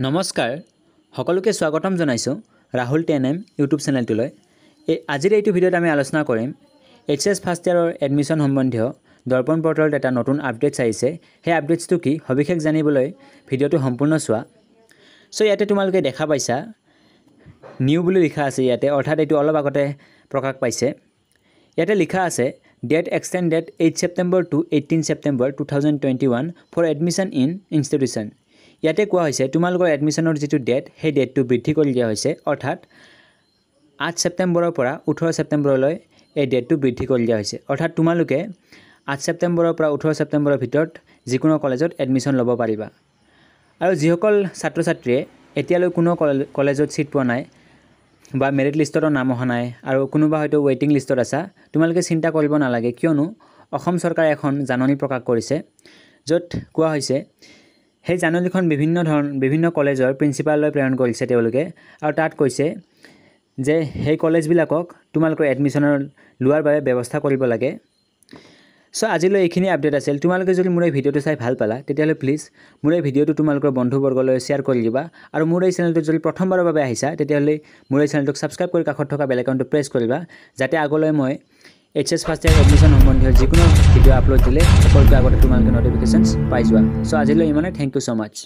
নমস্কাৰ সকলোকে স্বাগতম জনাইছোঁ ৰাহুল টেন এম ইউটিউব চেনেলটোলৈ এই আজিৰ এইটো ভিডিঅ'ত আমি আলোচনা কৰিম এইচ এছ ফাৰ্ষ্ট ইয়াৰৰ এডমিশ্যন সম্বন্ধীয় দৰ্পণ পৰ্টেলত এটা নতুন আপডেটছ আহিছে সেই আপডেটছটো কি সবিশেষ জানিবলৈ ভিডিঅ'টো সম্পূৰ্ণ চোৱা চ' ইয়াতে তোমালোকে দেখা পাইছা নিউ বুলি লিখা আছে ইয়াতে অৰ্থাৎ এইটো অলপ আগতে প্ৰকাশ পাইছে ইয়াতে লিখা আছে date extended eight September to eighteen September two thousand twenty one for admission in institution ইয়াতে কোৱা হৈছে তোমালোকৰ এডমিশ্যনৰ যিটো ডেট সেই ডেটটো বৃদ্ধি কৰি দিয়া হৈছে অৰ্থাৎ আঠ ছেপ্টেম্বৰৰ পৰা ওঠৰ ছেপ্টেম্বৰলৈ এই ডেটটো বৃদ্ধি কৰি দিয়া হৈছে অৰ্থাৎ তোমালোকে আঠ ছেপ্টেম্বৰৰ পৰা ওঠৰ ছেপ্টেম্বৰৰ ভিতৰত যিকোনো কলেজত এডমিশ্যন ল'ব পাৰিবা আৰু যিসকল ছাত্ৰ ছাত্ৰীয়ে এতিয়ালৈ কোনো কলেজত ছিট পোৱা নাই বা মেৰিট লিষ্টতো নাম অহা নাই আৰু কোনোবা হয়তো ৱেইটিং লিষ্টত আছা তোমালোকে চিন্তা কৰিব নালাগে কিয়নো অসম চৰকাৰে এখন জাননী প্ৰকাশ কৰিছে য'ত কোৱা হৈছে সেই জাননীখন বিভিন্ন ধৰণ বিভিন্ন কলেজৰ প্ৰিন্সিপাললৈ প্ৰেৰণ কৰিছে তেওঁলোকে আৰু তাত কৈছে যে সেই কলেজবিলাকক তোমালোকৰ এডমিশ্যনৰ লোৱাৰ বাবে ব্যৱস্থা কৰিব লাগে চ' আজিলৈ এইখিনি আপডেট আছিল তোমালোকে যদি মোৰ এই ভিডিঅ'টো চাই ভাল পালা তেতিয়াহ'লে প্লিজ মোৰ এই ভিডিঅ'টো তোমালোকৰ বন্ধুবৰ্গলৈ শ্বেয়াৰ কৰি দিবা আৰু মোৰ এই চেনেলটো যদি প্ৰথমবাৰৰ বাবে আহিছা তেতিয়াহ'লে মোৰ এই চেনেলটোক ছাবস্ক্ৰাইব কৰি কাষত থকা বেলেকাউণ্টটো প্ৰেছ কৰিবা যাতে আগলৈ মই H S first year admission সম্বন্ধীয় যিকোনো ভিডিঅ' আপলোড দিলে সকলোতকৈ আগতে তোমালোকে ন'টিফিকেশ্যনছ পাই যোৱা চ' আজিলৈ ইমানে থেংক ইউ ছ' মাছ